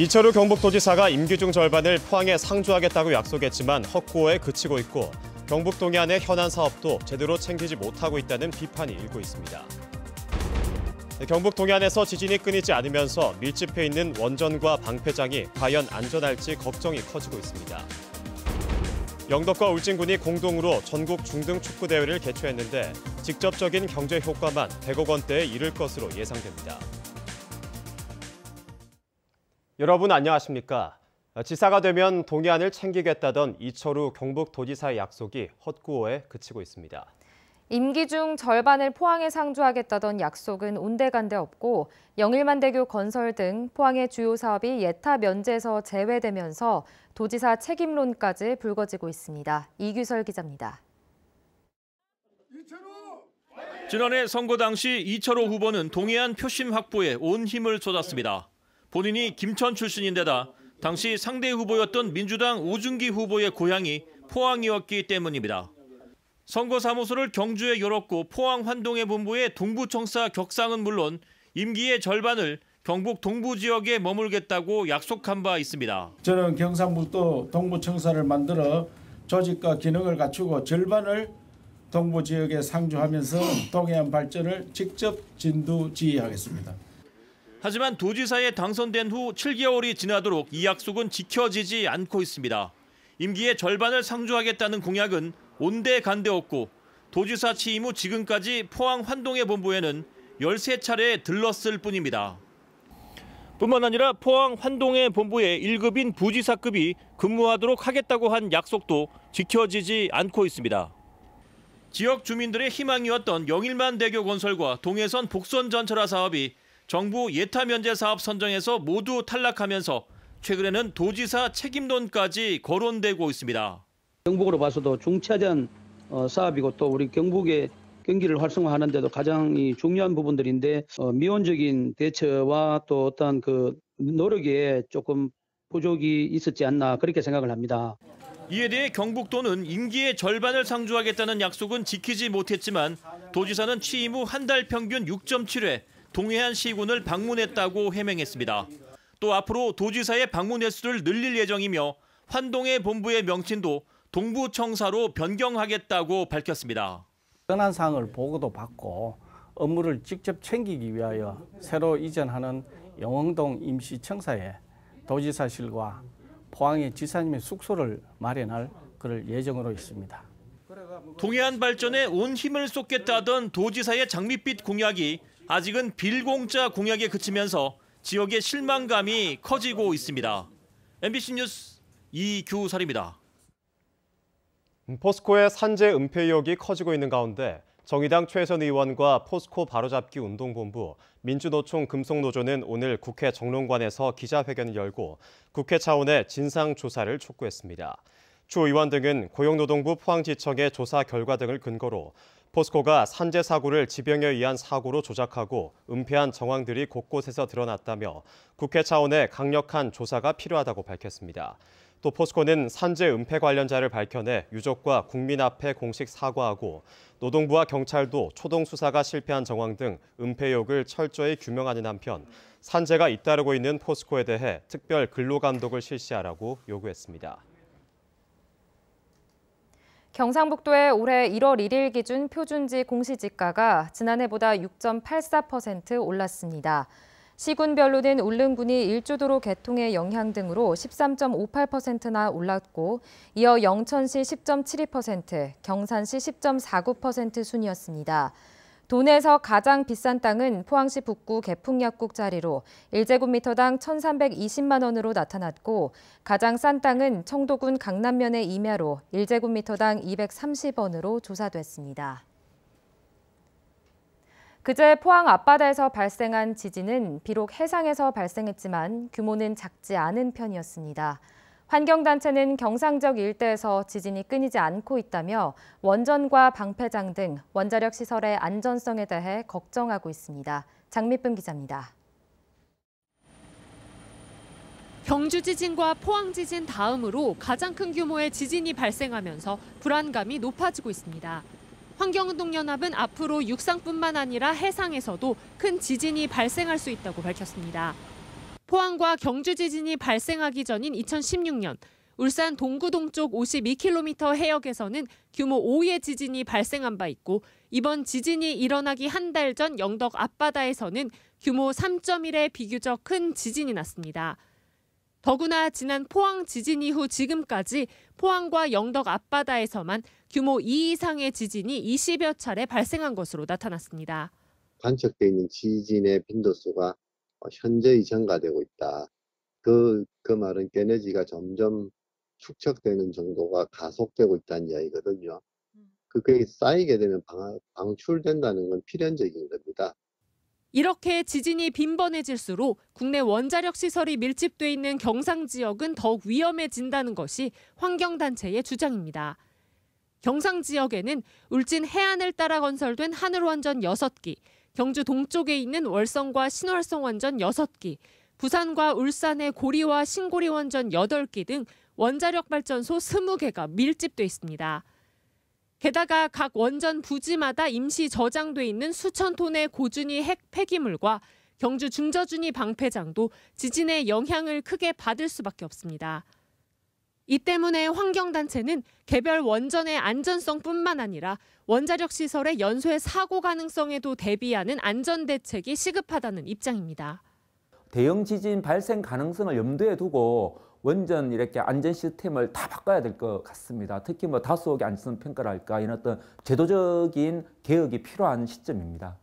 이철우 경북도지사가 임기 중 절반을 포항에 상주하겠다고 약속했지만 헛구호에 그치고 있고 경북 동해안의 현안 사업도 제대로 챙기지 못하고 있다는 비판이 일고 있습니다. 경북 동해안에서 지진이 끊이지 않으면서 밀집해 있는 원전과 방패장이 과연 안전할지 걱정이 커지고 있습니다. 영덕과 울진군이 공동으로 전국 중등 축구 대회를 개최했는데 직접적인 경제 효과만 100억 원대에 이를 것으로 예상됩니다. 여러분 안녕하십니까? 지사가 되면 동해안을 챙기겠다던 이철우 경북도지사의 약속이 헛구호에 그치고 있습니다. 임기 중 절반을 포항에 상주하겠다던 약속은 온데간데 없고 영일만대교 건설 등 포항의 주요 사업이 예타 면제에서 제외되면서 도지사 책임론까지 불거지고 있습니다. 이규설 기자입니다. 지난해 선거 당시 이철호 후보는 동해안 표심 확보에 온 힘을 쏟았습니다. 본인이 김천 출신인데다 당시 상대 후보였던 민주당 오준기 후보의 고향이 포항이었기 때문입니다. 선거사무소를 경주에 열었고 포항 환동의 본부에 동부청사 격상은 물론 임기의 절반을 경북 동부 지역에 머물겠다고 약속한 바 있습니다. 저는 경상북도 동부청사를 만들어 조직과 기능을 갖추고 절반을 동부 지역에 상주하면서 동해안 발전을 직접 진두 지휘하겠습니다. 하지만 도지사에 당선된 후 7개월이 지나도록 이 약속은 지켜지지 않고 있습니다. 임기의 절반을 상주하겠다는 공약은 온데간데 없고 도지사 취임 후 지금까지 포항 환동의 본부에는 13차례 들렀을 뿐입니다. 뿐만 아니라 포항 환동의 본부에 1급인 부지사급이 근무하도록 하겠다고 한 약속도 지켜지지 않고 있습니다. 지역 주민들의 희망이었던 영일만 대교 건설과 동해선 복선 전철화 사업이 정부 예타 면제 사업 선정에서 모두 탈락하면서 최근에는 도지사 책임론까지 거론되고 있습니다. 경북으로 봐서도 중차전 어, 사업이고 또 우리 경북의 경기를 활성화하는 데도 가장 중요한 부분들인데 어, 미온적인 대처와 또 어떠한 그 노력에 조금 부족이 있었지 않나 그렇게 생각을 합니다. 이에 대해 경북도는 임기의 절반을 상주하겠다는 약속은 지키지 못했지만 도지사는 취임 후 한 달 평균 6.7회 동해안 시군을 방문했다고 해명했습니다. 또 앞으로 도지사의 방문 횟수를 늘릴 예정이며 환동의 본부의 명칭도 동부청사로 변경하겠다고 밝혔습니다. 떠난 사항을 보고도 받고 업무를 직접 챙기기 위하여 새로 이전하는 영흥동 임시청사에 도지사실과 포항의 지사님의 숙소를 마련할 그럴 예정으로 있습니다. 동해안 발전에 온 힘을 쏟겠다던 도지사의 장밋빛 공약이 아직은 빌공짜 공약에 그치면서 지역의 실망감이 커지고 있습니다. MBC 뉴스 이규설입니다. 음, 포스코의 산재 은폐력이 커지고 있는 가운데 정의당 최선 의원과 포스코 바로잡기 운동본부, 민주노총 금속노조는 오늘 국회 정론관에서 기자회견을 열고 국회 차원의 진상조사를 촉구했습니다. 주 의원 등은 고용노동부 포항지청의 조사 결과 등을 근거로 포스코가 산재 사고를 지병에 의한 사고로 조작하고 은폐한 정황들이 곳곳에서 드러났다며 국회 차원의 강력한 조사가 필요하다고 밝혔습니다. 또 포스코는 산재 은폐 관련자를 밝혀내 유족과 국민 앞에 공식 사과하고 노동부와 경찰도 초동 수사가 실패한 정황 등 은폐 욕을 철저히 규명하는 한편 산재가 잇따르고 있는 포스코에 대해 특별 근로 감독을 실시하라고 요구했습니다. 경상북도의 올해 1월 1일 기준 표준지 공시지가가 지난해보다 6.84% 올랐습니다. 시군별로는 울릉군이 1주도로 개통의 영향 등으로 13.58%나 올랐고 이어 영천시 10.72%, 경산시 10.49% 순이었습니다. 돈에서 가장 비싼 땅은 포항시 북구 개풍약국 자리로 1제곱미터당 1,320만 원으로 나타났고 가장 싼 땅은 청도군 강남면의 임야로 1제곱미터당 230원으로 조사됐습니다. 그제 포항 앞바다에서 발생한 지진은 비록 해상에서 발생했지만 규모는 작지 않은 편이었습니다. 환경단체는 경상적 일대에서 지진이 끊이지 않고 있다며 원전과 방패장 등 원자력 시설의 안전성에 대해 걱정하고 있습니다. 장미쁨 기자입니다. 경주 지진과 포항 지진 다음으로 가장 큰 규모의 지진이 발생하면서 불안감이 높아지고 있습니다. 환경운동연합은 앞으로 육상뿐만 아니라 해상에서도 큰 지진이 발생할 수 있다고 밝혔습니다. 포항과 경주 지진이 발생하기 전인 2016년 울산 동구 동쪽 52km 해역에서는 규모 5의 지진이 발생한 바 있고 이번 지진이 일어나기 한 달 전 영덕 앞바다에서는 규모 3.1의 비교적 큰 지진이 났습니다. 더구나 지난 포항 지진 이후 지금까지 포항과 영덕 앞바다에서만 규모 2 이상의 지진이 20여 차례 발생한 것으로 나타났습니다. 관측돼 있는 지진의 빈도수가 어, 현재히전가되고 있다. 그, 그 말은 에너지가 점점 축적되는 정도가 가속되고 있다는 이야기거든요. 음. 그, 그게 쌓이게 되면 방, 방출된다는 건 필연적인 겁니다. 이렇게 지진이 빈번해질수록 국내 원자력 시설이 밀집돼 있는 경상 지역은 더욱 위험해진다는 것이 환경단체의 주장입니다. 경상 지역에는 울진 해안을 따라 건설된 하늘원전 6기, 경주 동쪽에 있는 월성과 신월성 원전 6기, 부산과 울산의 고리와 신고리 원전 8기 등 원자력 발전소 20개가 밀집돼 있습니다. 게다가 각 원전 부지마다 임시 저장돼 있는 수천 톤의 고준위 핵 폐기물과 경주 중저준위 방패장도 지진의 영향을 크게 받을 수밖에 없습니다. 이 때문에 환경단체는 개별 원전의 안전성뿐만 아니라 원자력 시설의 연쇄 사고 가능성에도 대비하는 안전 대책이 시급하다는 입장입니다. 대형 지진 발생 가능성을 염두에 두고 원전 이렇게 안전 시스템을 다 바꿔야 될 것 같습니다. 특히 뭐 다수의 안전 평가랄까 이런 어떤 제도적인 개혁이 필요한 시점입니다.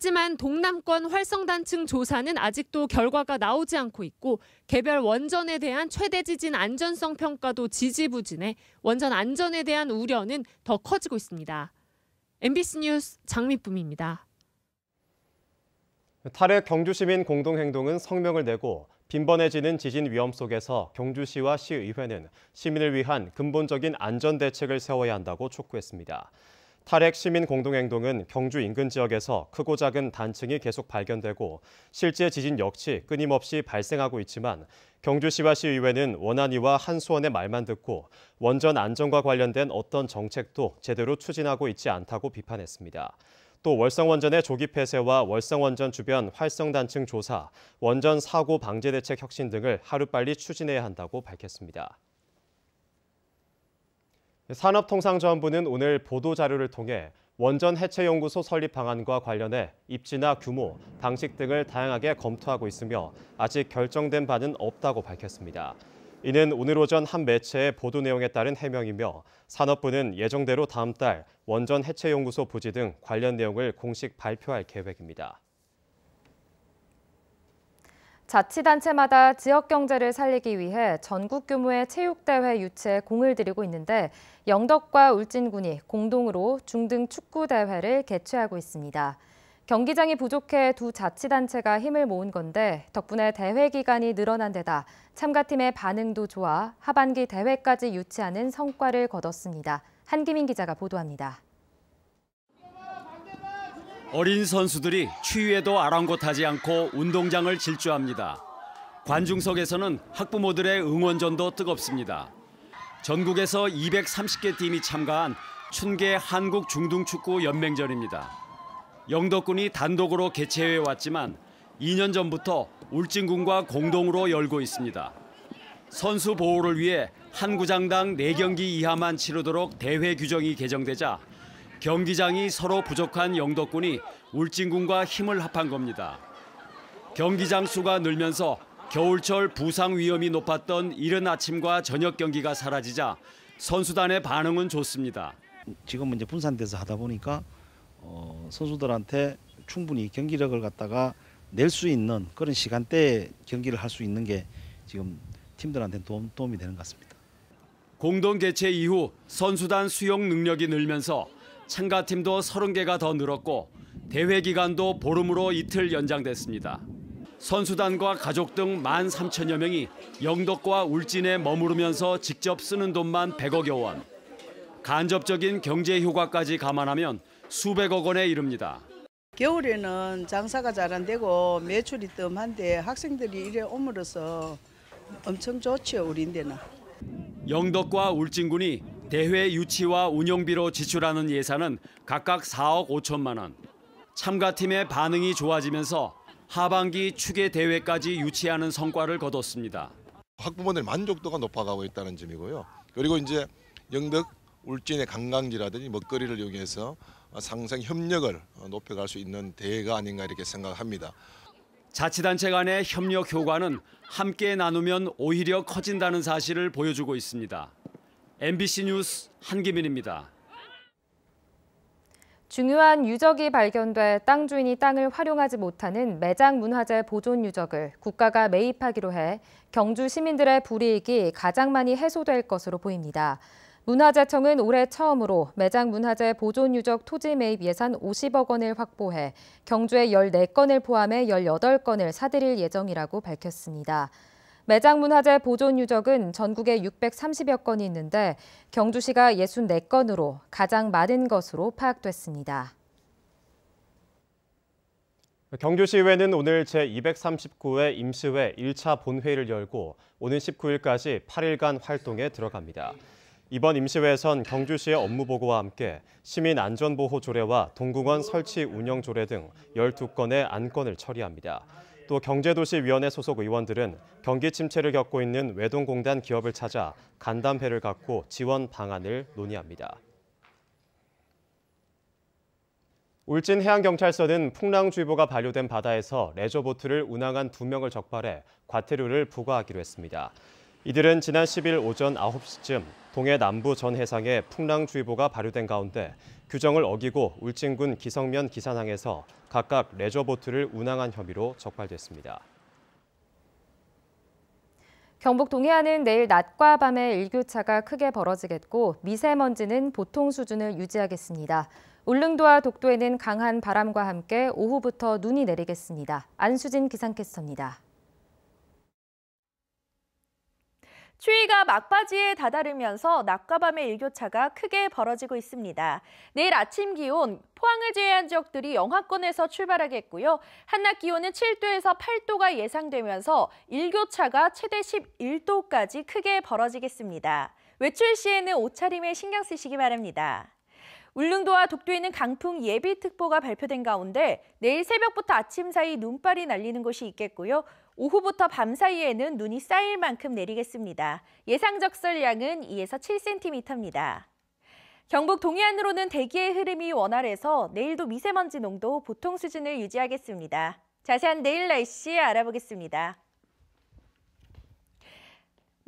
하지만 동남권 활성단층 조사는 아직도 결과가 나오지 않고 있고 개별 원전에 대한 최대 지진 안전성 평가도 지지부진해 원전 안전에 대한 우려는 더 커지고 있습니다. MBC 뉴스 장미쁨입니다. 탈핵 경주시민 공동행동은 성명을 내고 빈번해지는 지진 위험 속에서 경주시와 시의회는 시민을 위한 근본적인 안전 대책을 세워야 한다고 촉구했습니다. 탈핵 시민 공동행동은 경주 인근 지역에서 크고 작은 단층이 계속 발견되고 실제 지진 역시 끊임없이 발생하고 있지만 경주시와 시의회는 원안위와 한수원의 말만 듣고 원전 안전과 관련된 어떤 정책도 제대로 추진하고 있지 않다고 비판했습니다. 또 월성원전의 조기 폐쇄와 월성원전 주변 활성단층 조사, 원전 사고 방제 대책 혁신 등을 하루빨리 추진해야 한다고 밝혔습니다. 산업통상자원부는 오늘 보도자료를 통해 원전 해체연구소 설립 방안과 관련해 입지나 규모, 방식 등을 다양하게 검토하고 있으며 아직 결정된 바는 없다고 밝혔습니다. 이는 오늘 오전 한 매체의 보도 내용에 따른 해명이며 산업부는 예정대로 다음 달 원전 해체연구소 부지 등 관련 내용을 공식 발표할 계획입니다. 자치단체마다 지역 경제를 살리기 위해 전국 규모의 체육대회 유치에 공을 들이고 있는데 영덕과 울진군이 공동으로 중등 축구대회를 개최하고 있습니다. 경기장이 부족해 두 자치단체가 힘을 모은 건데 덕분에 대회 기간이 늘어난 데다 참가팀의 반응도 좋아 하반기 대회까지 유치하는 성과를 거뒀습니다. 한기민 기자가 보도합니다. 어린 선수들이 추위에도 아랑곳하지 않고 운동장을 질주합니다. 관중석에서는 학부모들의 응원전도 뜨겁습니다. 전국에서 230개 팀이 참가한 춘계 한국 중등축구 연맹전입니다. 영덕군이 단독으로 개최해 왔지만 2년 전부터 울진군과 공동으로 열고 있습니다. 선수 보호를 위해 한 구장당 4경기 이하만 치르도록 대회 규정이 개정되자 경기장이 서로 부족한 영덕군이 울진군과 힘을 합한 겁니다. 경기장 수가 늘면서 겨울철 부상 위험이 높았던 이른 아침과 저녁 경기가 사라지자 선수단의 반응은 좋습니다. 지금 이제 분산돼서 하다 보니까 어, 선수들한테 충분히 경기력을 갖다가 낼 수 있는 그런 시간대에 경기를 할 수 있는 게 지금 팀들한테 도움, 도움이 되는 것 같습니다. 공동 개최 이후 선수단 수용 능력이 늘면서 참가팀도 30개가 더 늘었고 대회 기간도 보름으로 이틀 연장됐습니다. 선수단과 가족 등 13,000여 명이 영덕과 울진에 머무르면서 직접 쓰는 돈만 100억여 원. 간접적인 경제 효과까지 감안하면 수백억 원에 이릅니다. 겨울에는 장사가 잘 안 되고 매출이 뜸한데 학생들이 이래 오므로서 엄청 좋죠 우리 인 데는. 영덕과 울진군이 대회 유치와 운영비로 지출하는 예산은 각각 4억 5천만 원. 참가팀의 반응이 좋아지면서 하반기 축의 대회까지 유치하는 성과를 거뒀습니다. 학부모들 만족도가 높아가고 있다는 점이고요. 그리고 이제 영덕 울진의 관광지라든지 먹거리를 이용해서 상생 협력을 높여갈 수 있는 대회가 아닌가 이렇게 생각합니다. 자치단체 간의 협력 효과는 함께 나누면 오히려 커진다는 사실을 보여주고 있습니다. MBC 뉴스 한기민입니다. 중요한 유적이 발견돼 땅 주인이 땅을 활용하지 못하는 매장 문화재 보존 유적을 국가가 매입하기로 해 경주 시민들의 불이익이 가장 많이 해소될 것으로 보입니다. 문화재청은 올해 처음으로 매장 문화재 보존 유적 토지 매입 예산 50억 원을 확보해 경주의 14건을 포함해 18건을 사들일 예정이라고 밝혔습니다. 매장 문화재 보존 유적은 전국에 630여 건이 있는데 경주시가 64건으로 가장 많은 것으로 파악됐습니다. 경주시의회는 오늘 제239회 임시회 1차 본회의를 열고 오는 19일까지 8일간 활동에 들어갑니다. 이번 임시회에선 경주시의 업무 보고와 함께 시민 안전보호 조례와 동궁원 설치 운영 조례 등 12건의 안건을 처리합니다. 또 경제도시위원회 소속 의원들은 경기 침체를 겪고 있는 외동공단 기업을 찾아 간담회를 갖고 지원 방안을 논의합니다. 울진 해양경찰서는 풍랑주의보가 발효된 바다에서 레저보트를 운항한 두 명을 적발해 과태료를 부과하기로 했습니다. 이들은 지난 10일 오전 9시쯤 동해 남부 전 해상에 풍랑주의보가 발효된 가운데 규정을 어기고 울진군 기성면 기산항에서 각각 레저보트를 운항한 혐의로 적발됐습니다. 경북 동해안은 내일 낮과 밤의 일교차가 크게 벌어지겠고 미세먼지는 보통 수준을 유지하겠습니다. 울릉도와 독도에는 강한 바람과 함께 오후부터 눈이 내리겠습니다. 안수진 기상캐스터입니다. 추위가 막바지에 다다르면서 낮과 밤의 일교차가 크게 벌어지고 있습니다. 내일 아침 기온, 포항을 제외한 지역들이 영하권에서 출발하겠고요. 한낮 기온은 7도에서 8도가 예상되면서 일교차가 최대 11도까지 크게 벌어지겠습니다. 외출 시에는 옷차림에 신경 쓰시기 바랍니다. 울릉도와 독도에 있는 강풍 예비특보가 발표된 가운데 내일 새벽부터 아침 사이 눈발이 날리는 곳이 있겠고요. 오후부터 밤 사이에는 눈이 쌓일 만큼 내리겠습니다. 예상 적설량은 2에서 7cm입니다. 경북 동해안으로는 대기의 흐름이 원활해서 내일도 미세먼지 농도 보통 수준을 유지하겠습니다. 자세한 내일 날씨 알아보겠습니다.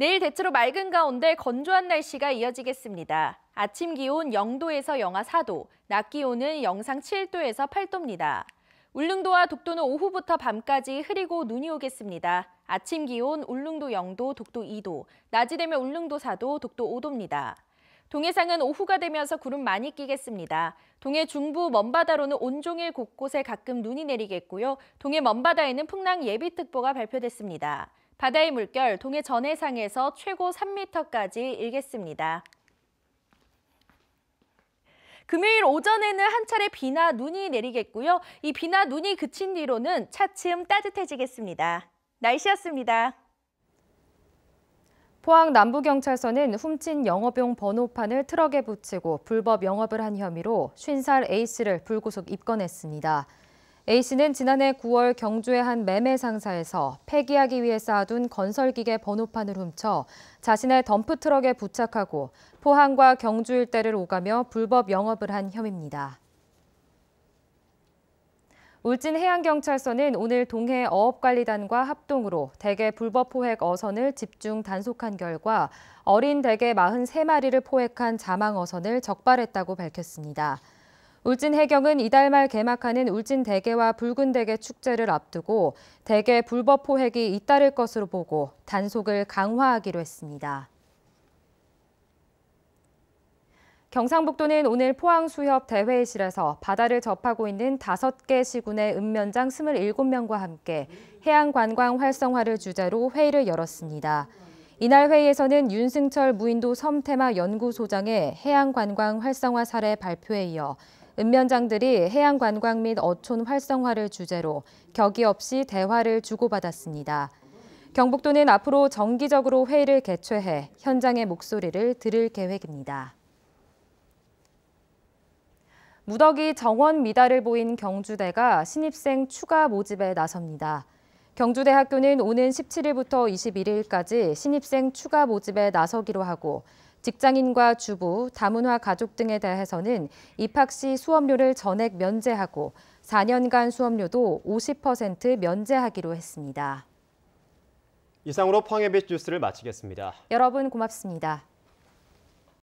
내일 대체로 맑은 가운데 건조한 날씨가 이어지겠습니다. 아침 기온 0도에서 영하 4도, 낮 기온은 영상 7도에서 8도입니다. 울릉도와 독도는 오후부터 밤까지 흐리고 눈이 오겠습니다. 아침 기온 울릉도 0도, 독도 2도, 낮이 되면 울릉도 4도, 독도 5도입니다. 동해상은 오후가 되면서 구름 많이 끼겠습니다. 동해 중부 먼바다로는 온종일 곳곳에 가끔 눈이 내리겠고요. 동해 먼바다에는 풍랑 예비특보가 발표됐습니다. 바다의 물결 동해 전해상에서 최고 3m까지 일겠습니다. 금요일 오전에는 한 차례 비나 눈이 내리겠고요. 이 비나 눈이 그친 뒤로는 차츰 따뜻해지겠습니다. 날씨였습니다. 포항 남부경찰서는 훔친 영업용 번호판을 트럭에 붙이고 불법 영업을 한 혐의로 50살 A씨를 불구속 입건했습니다. A씨는 지난해 9월 경주의 한 매매 상사에서 폐기하기 위해 쌓아둔 건설기계 번호판을 훔쳐 자신의 덤프트럭에 부착하고 포항과 경주 일대를 오가며 불법 영업을 한 혐의입니다. 울진해양경찰서는 오늘 동해 어업관리단과 합동으로 대게 불법 포획 어선을 집중 단속한 결과 어린 대게 43마리를 포획한 자망 어선을 적발했다고 밝혔습니다. 울진 해경은 이달 말 개막하는 울진 대게와 붉은 대게 축제를 앞두고 대게 불법 포획이 잇따를 것으로 보고 단속을 강화하기로 했습니다. 경상북도는 오늘 포항수협 대회의실에서 바다를 접하고 있는 5개 시군의 읍면장 27명과 함께 해양관광 활성화를 주제로 회의를 열었습니다. 이날 회의에서는 윤승철 무인도 섬테마 연구소장의 해양관광 활성화 사례 발표에 이어 읍면장들이 해양 관광 및 어촌 활성화를 주제로 격의 없이 대화를 주고받았습니다. 경북도는 앞으로 정기적으로 회의를 개최해 현장의 목소리를 들을 계획입니다. 무더기 정원 미달을 보인 경주대가 신입생 추가 모집에 나섭니다. 경주대 학교는 오는 17일부터 21일까지 신입생 추가 모집에 나서기로 하고 직장인과 주부, 다문화 가족 등에 대해서는 입학 시 수업료를 전액 면제하고 4년간 수업료도 50% 면제하기로 했습니다. 이상으로 황해빛 뉴스를 마치겠습니다. 여러분 고맙습니다.